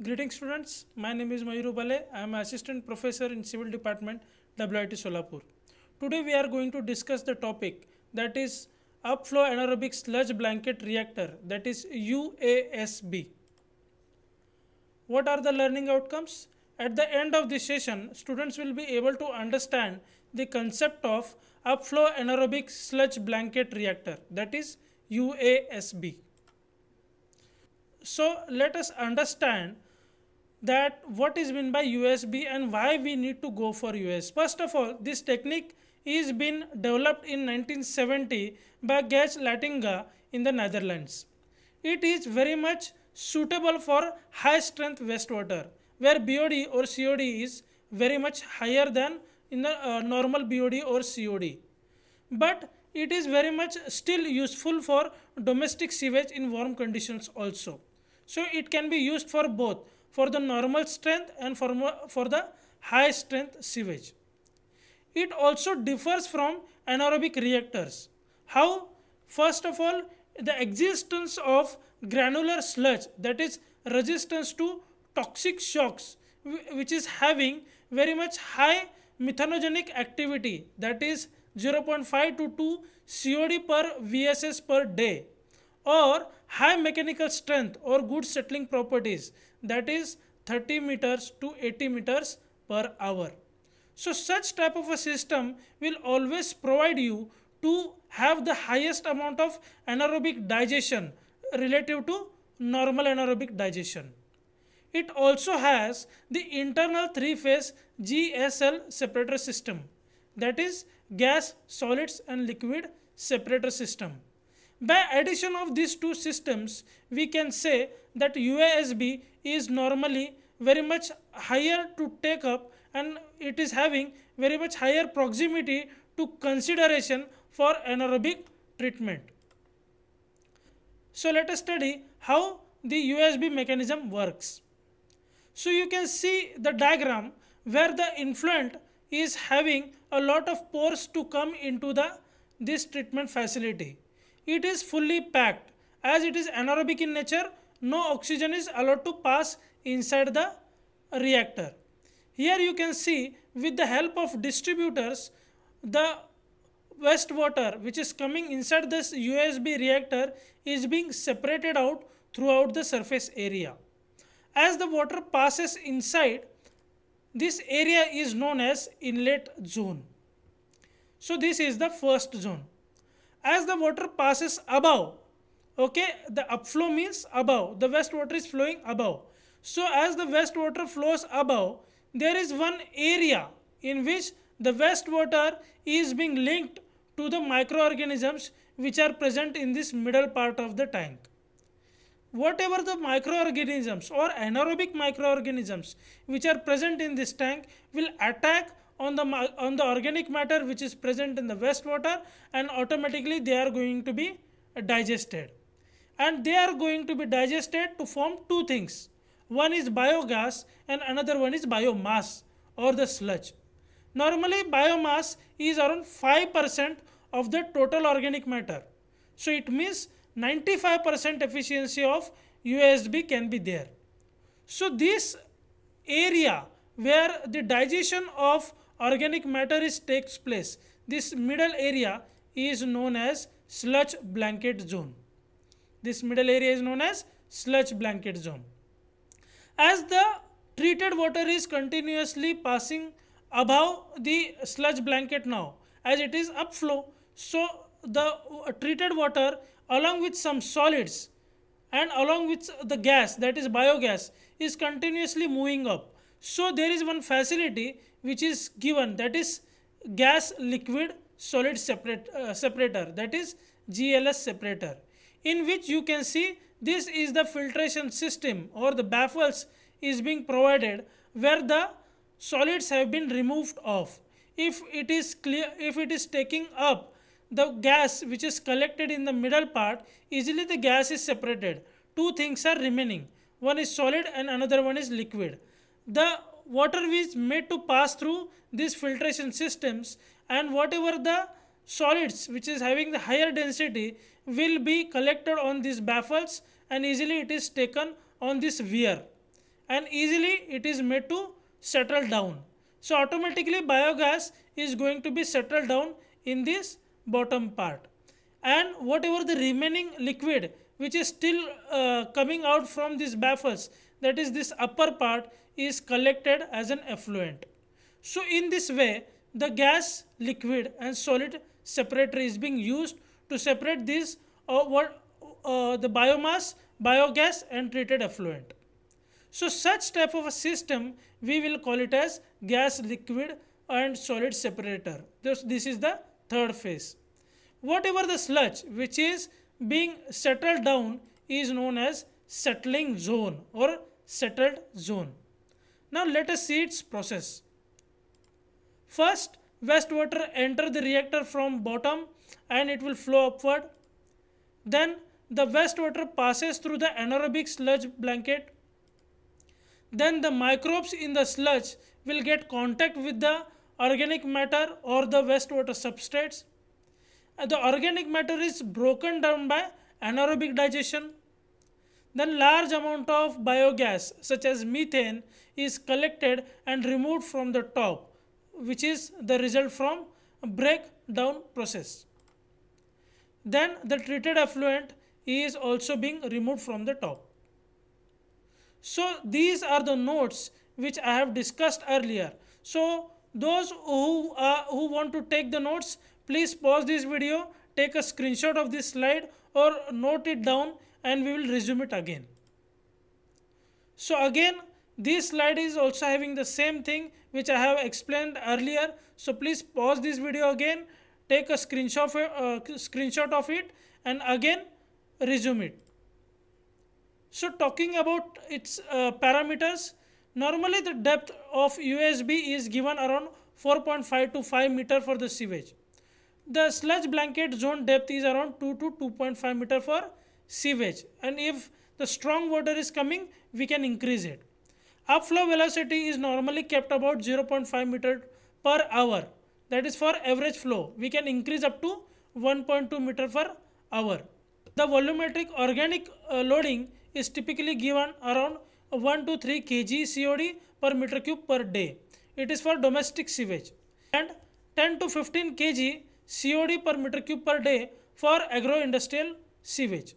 Greetings students, my name is Mahiru Bale. I am assistant professor in civil department WIT Solapur. Today we are going to discuss the topic that is upflow anaerobic sludge blanket reactor that is UASB. What are the learning outcomes? At the end of this session, students will be able to understand the concept of upflow anaerobic sludge blanket reactor that is UASB. So let us understand that what is meant by USB and why we need to go for US. First of all, this technique is been developed in 1970 by Gers Latinga in the Netherlands. It is very much suitable for high strength wastewater where BOD or COD is very much higher than in the uh, normal BOD or COD. But it is very much still useful for domestic sewage in warm conditions also. So it can be used for both for the normal strength and for, for the high strength sewage. It also differs from anaerobic reactors. How? First of all, the existence of granular sludge that is resistance to toxic shocks which is having very much high methanogenic activity that is 0.5 to 2 COD per VSS per day or high mechanical strength or good settling properties that is 30 meters to 80 meters per hour. So such type of a system will always provide you to have the highest amount of anaerobic digestion relative to normal anaerobic digestion. It also has the internal three-phase GSL separator system that is gas, solids and liquid separator system. By addition of these two systems, we can say that USB is normally very much higher to take up and it is having very much higher proximity to consideration for anaerobic treatment. So let us study how the USB mechanism works. So you can see the diagram where the influent is having a lot of pores to come into the this treatment facility it is fully packed. As it is anaerobic in nature, no oxygen is allowed to pass inside the reactor. Here you can see with the help of distributors, the waste water which is coming inside this USB reactor is being separated out throughout the surface area. As the water passes inside, this area is known as inlet zone. So this is the first zone as the water passes above okay the upflow means above the west water is flowing above so as the west water flows above there is one area in which the west water is being linked to the microorganisms which are present in this middle part of the tank whatever the microorganisms or anaerobic microorganisms which are present in this tank will attack on the on the organic matter which is present in the wastewater and automatically they are going to be digested and they are going to be digested to form two things one is biogas and another one is biomass or the sludge normally biomass is around 5% of the total organic matter so it means 95% efficiency of usb can be there so this area where the digestion of organic matter is takes place this middle area is known as sludge blanket zone this middle area is known as sludge blanket zone as the treated water is continuously passing above the sludge blanket now as it is upflow so the treated water along with some solids and along with the gas that is biogas is continuously moving up so there is one facility which is given that is gas liquid solid separate, uh, separator that is GLS separator in which you can see this is the filtration system or the baffles is being provided where the solids have been removed off if it is clear if it is taking up the gas which is collected in the middle part easily the gas is separated two things are remaining one is solid and another one is liquid the water is made to pass through these filtration systems and whatever the solids which is having the higher density will be collected on these baffles and easily it is taken on this weir and easily it is made to settle down. So automatically biogas is going to be settled down in this bottom part and whatever the remaining liquid which is still uh, coming out from these baffles that is this upper part is collected as an effluent. So in this way, the gas, liquid and solid separator is being used to separate this uh, what, uh, the biomass, biogas and treated effluent. So such type of a system, we will call it as gas, liquid and solid separator. This, this is the third phase. Whatever the sludge which is being settled down is known as settling zone or settled zone. Now let us see its process. First, wastewater enter the reactor from bottom and it will flow upward. Then the wastewater passes through the anaerobic sludge blanket. Then the microbes in the sludge will get contact with the organic matter or the wastewater substrates. And uh, the organic matter is broken down by anaerobic digestion. Then large amount of biogas such as methane is collected and removed from the top which is the result from breakdown process. Then the treated effluent is also being removed from the top. So these are the notes which I have discussed earlier. So those who, uh, who want to take the notes, please pause this video, take a screenshot of this slide or note it down and we will resume it again. So again, this slide is also having the same thing which I have explained earlier. So please pause this video again, take a screenshot, uh, screenshot of it and again resume it. So talking about its uh, parameters, normally the depth of USB is given around 4.5 to 5 meter for the sewage. The sludge blanket zone depth is around 2 to 2.5 meter for sewage and if the strong water is coming, we can increase it. Upflow velocity is normally kept about 0.5 meter per hour. That is for average flow. We can increase up to 1.2 meter per hour. The volumetric organic uh, loading is typically given around 1 to 3 kg COD per meter cube per day. It is for domestic sewage and 10 to 15 kg COD per meter cube per day for agro-industrial sewage.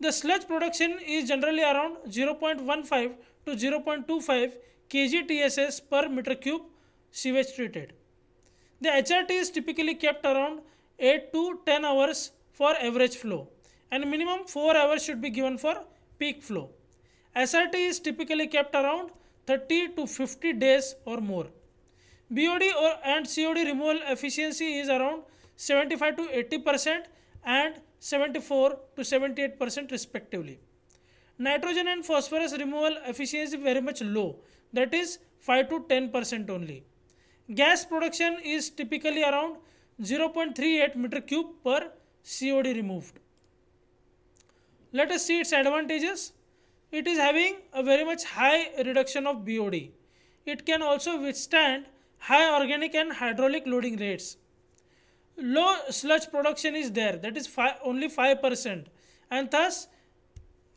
The sludge production is generally around 0.15 to 0.25 kg TSS per meter cube sewage treated. The HRT is typically kept around 8 to 10 hours for average flow and minimum 4 hours should be given for peak flow. SRT is typically kept around 30 to 50 days or more. BOD or, and COD removal efficiency is around 75 to 80 percent and 74 to 78 percent respectively nitrogen and phosphorus removal efficiency very much low that is 5 to 10 percent only. Gas production is typically around 0.38 meter cube per COD removed. Let us see its advantages. It is having a very much high reduction of BOD. It can also withstand high organic and hydraulic loading rates. Low sludge production is there that is five, only 5% and thus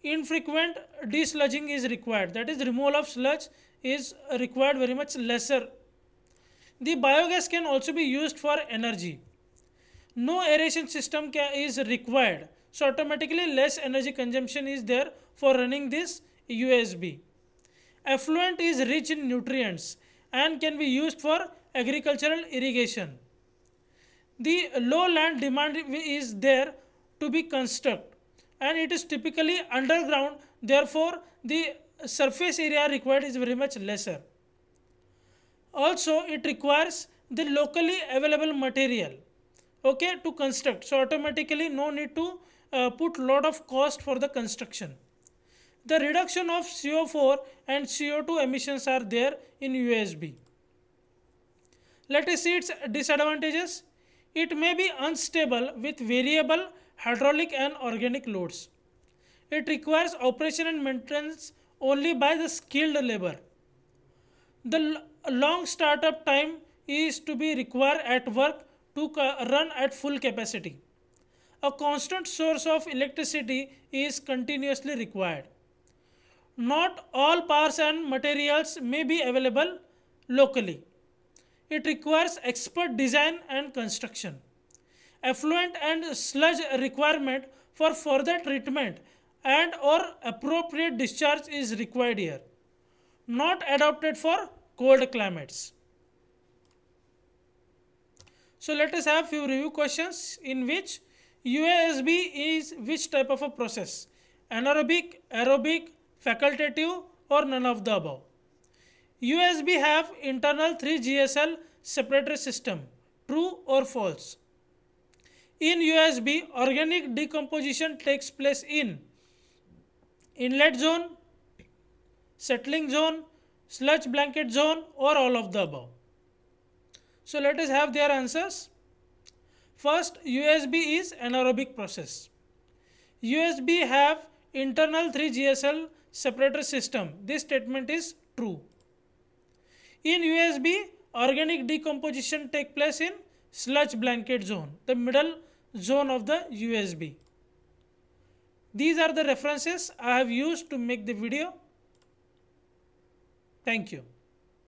infrequent desludging is required that is removal of sludge is required very much lesser the biogas can also be used for energy no aeration system is required so automatically less energy consumption is there for running this usb effluent is rich in nutrients and can be used for agricultural irrigation the low land demand is there to be constructed and it is typically underground therefore the surface area required is very much lesser. Also it requires the locally available material okay to construct so automatically no need to uh, put lot of cost for the construction. The reduction of CO4 and CO2 emissions are there in USB. Let us see its disadvantages. It may be unstable with variable hydraulic and organic loads. It requires operation and maintenance only by the skilled labor. The long startup time is to be required at work to run at full capacity. A constant source of electricity is continuously required. Not all parts and materials may be available locally. It requires expert design and construction effluent and sludge requirement for further treatment and or appropriate discharge is required here. Not adopted for cold climates. So let us have few review questions in which UASB is which type of a process? Anaerobic, aerobic, facultative or none of the above. USB have internal 3 GSL separator system. True or false? In USB, organic decomposition takes place in inlet zone, settling zone, sludge blanket zone or all of the above. So let us have their answers. First, USB is anaerobic process. USB have internal 3 GSL separator system. This statement is true. In USB, organic decomposition take place in sludge blanket zone, the middle zone of the USB. These are the references I have used to make the video. Thank you.